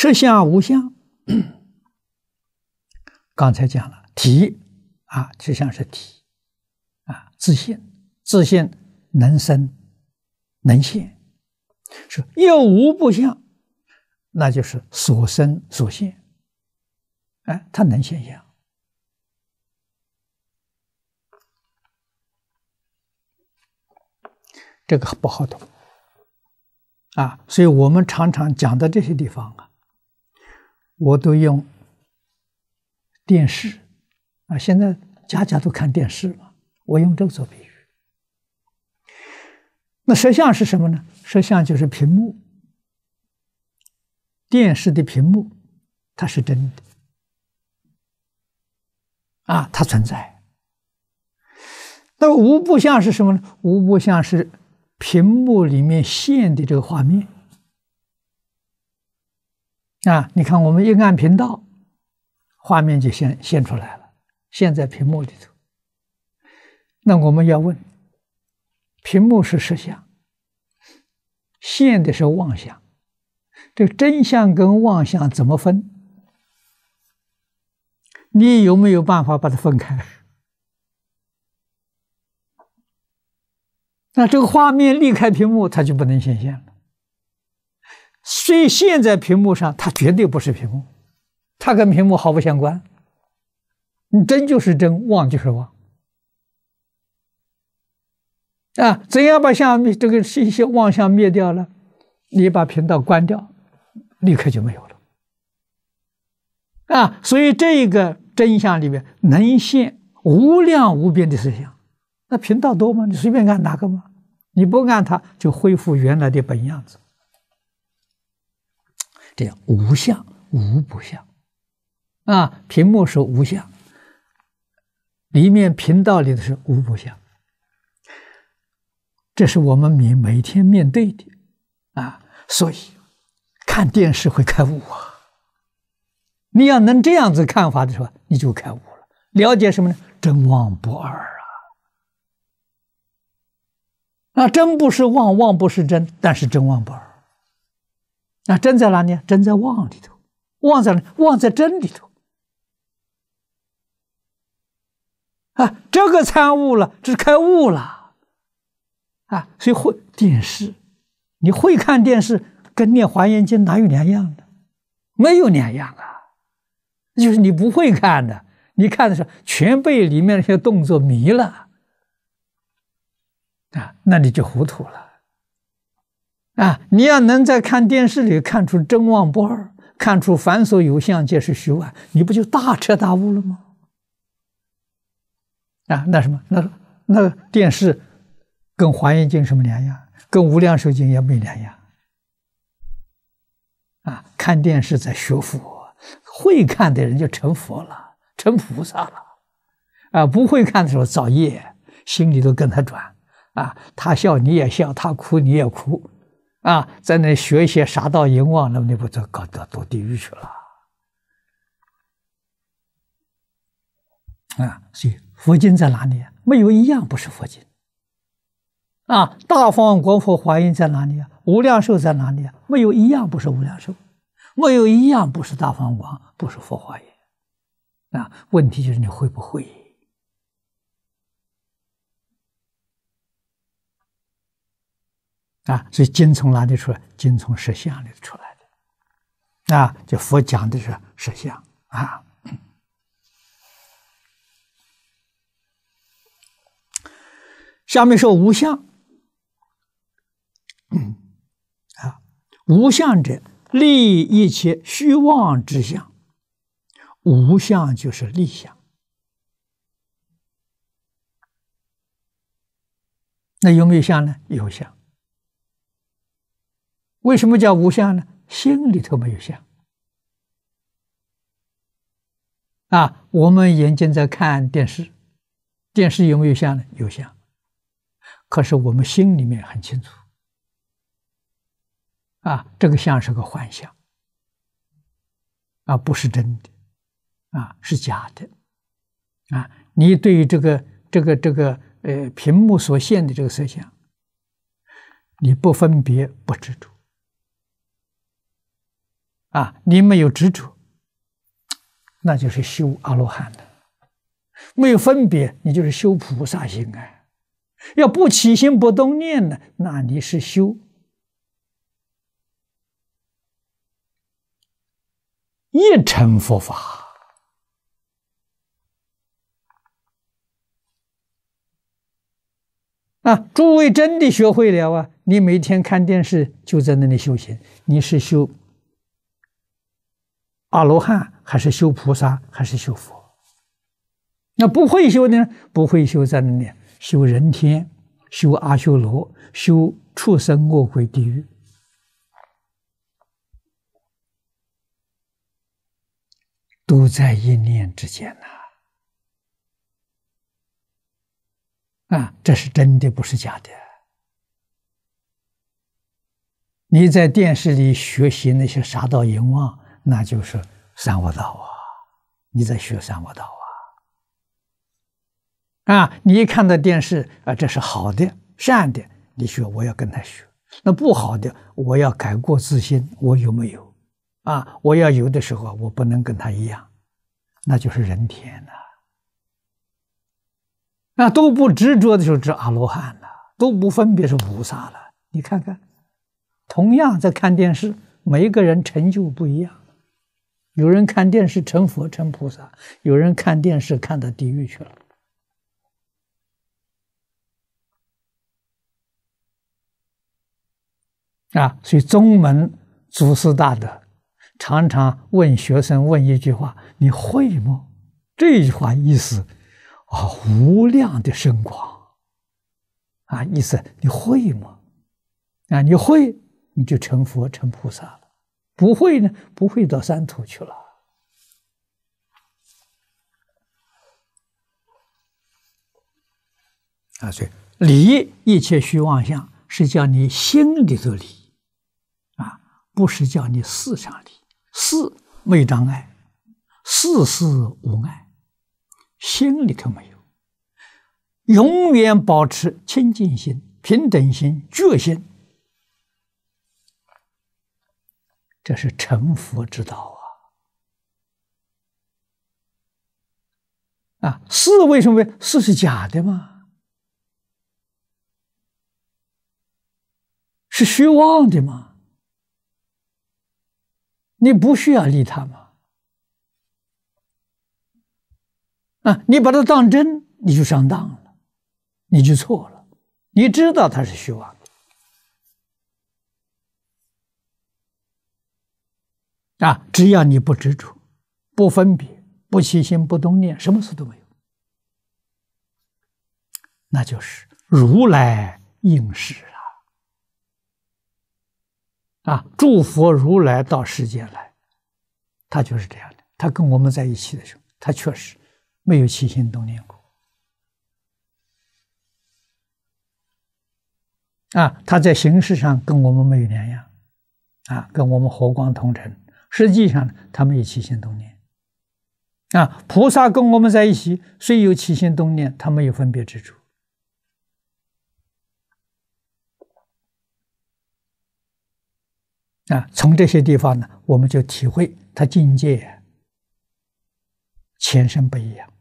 色相无相，刚才讲了体啊，就像是体啊，自信自信能生能现，说又无不相，那就是所生所现，哎，它能现象，这个不好懂啊，所以我们常常讲的这些地方啊。我都用电视啊，现在家家都看电视嘛。我用这个做比喻。那摄像是什么呢？摄像就是屏幕，电视的屏幕，它是真的，啊，它存在。那无不像是什么呢？无不像是屏幕里面现的这个画面。那你看，我们一按频道，画面就现现出来了，现在屏幕里头。那我们要问：屏幕是实相，现的是妄想。这真相跟妄想怎么分？你有没有办法把它分开？那这个画面离开屏幕，它就不能显现了。所以现在屏幕上它绝对不是屏幕，它跟屏幕毫不相关。你真就是真，妄就是妄。啊，怎样把相这个信息妄相灭掉了？你把频道关掉，立刻就没有了。啊，所以这个真相里面能现无量无边的实相，那频道多吗？你随便按哪个吗？你不按它就恢复原来的本样子。这无相无不相啊，屏幕是无相，里面频道里的是无不相，这是我们每每天面对的啊，所以看电视会开悟啊。你要能这样子看法的时候，你就开悟了。了解什么呢？真妄不二啊，那真不是妄，妄不是真，但是真妄不二。那真在哪里？真在妄里头，妄在妄在真里头，啊，这个参悟了，这是开悟了，啊，所以会电视，你会看电视，跟念《华严经》哪有两样的？没有两样啊，就是你不会看的，你看的时候全被里面那些动作迷了，啊，那你就糊涂了。啊！你要能在看电视里看出真妄不二，看出凡所有相皆是虚妄，你不就大彻大悟了吗？啊，那什么，那那电视跟《华严经》什么两样？跟《无量寿经》也没两样。啊，看电视在学佛，会看的人就成佛了，成菩萨了。啊，不会看的时候造业，心里都跟他转。啊，他笑你也笑，他哭你也哭。啊，在那学一些杀盗淫妄，那么你不就搞到到地狱去了？啊，所以佛经在哪里？没有一样不是佛经。啊，大放光佛华音在哪里啊？无量寿在哪里啊？没有一样不是无量寿，没有一样不是大放光，不是佛华音。啊，问题就是你会不会？啊，所以经从哪里出来？经从实相里出来的。啊，就佛讲的是实相啊。下面说无相。啊，无相者，离一切虚妄之相。无相就是立相。那有没有相呢？有相。为什么叫无相呢？心里头没有相。啊，我们眼睛在看电视，电视有没有相呢？有相。可是我们心里面很清楚。啊，这个像是个幻象，啊，不是真的，啊，是假的，啊，你对于这个这个这个呃屏幕所现的这个色相，你不分别，不执着。啊，你没有执着，那就是修阿罗汉的；没有分别，你就是修菩萨行啊。要不起心不动念呢，那你是修一成佛法。啊，诸位真的学会了啊？你每天看电视就在那里修行，你是修。阿罗汉还是修菩萨还是修佛？那不会修呢？不会修在哪里？修人天，修阿修罗，修畜生、恶鬼、地狱，都在一念之间呐！啊，这是真的，不是假的。你在电视里学习那些沙道淫王。那就是三摩道啊！你在学三摩道啊？啊，你一看到电视啊，这是好的善的，你学，我要跟他学。那不好的，我要改过自新。我有没有？啊，我要有的时候，我不能跟他一样。那就是人天呐。那都不执着的就是阿罗汉了，都不分别是菩萨了。你看看，同样在看电视，每一个人成就不一样。有人看电视成佛成菩萨，有人看电视看到地狱去了。啊，所以宗门祖师大德常常问学生问一句话：“你会吗？”这句话意思啊，无量的深广啊，意思你会吗？啊，你会你就成佛成菩萨了。不会呢？不会到三途去了。啊，所以离一切虚妄相，是叫你心里头离，啊，不是叫你世上离。四没障碍，世事无碍，心里头没有，永远保持清净心、平等心、觉心。这是成佛之道啊！啊，是为什么？四是假的吗？是虚妄的吗？你不需要理他嘛？啊，你把它当真，你就上当了，你就错了。你知道它是虚妄。啊，只要你不执着，不分别，不起心，不动念，什么事都没有，那就是如来应是了。啊，祝佛如来到世间来，他就是这样的。他跟我们在一起的时候，他确实没有起心动念过。啊，他在形式上跟我们没有两样，啊，跟我们和光同尘。实际上呢，他们有七心动念啊，菩萨跟我们在一起，虽有七心动念，他没有分别之处。啊。从这些地方呢，我们就体会他境界、前生不一样。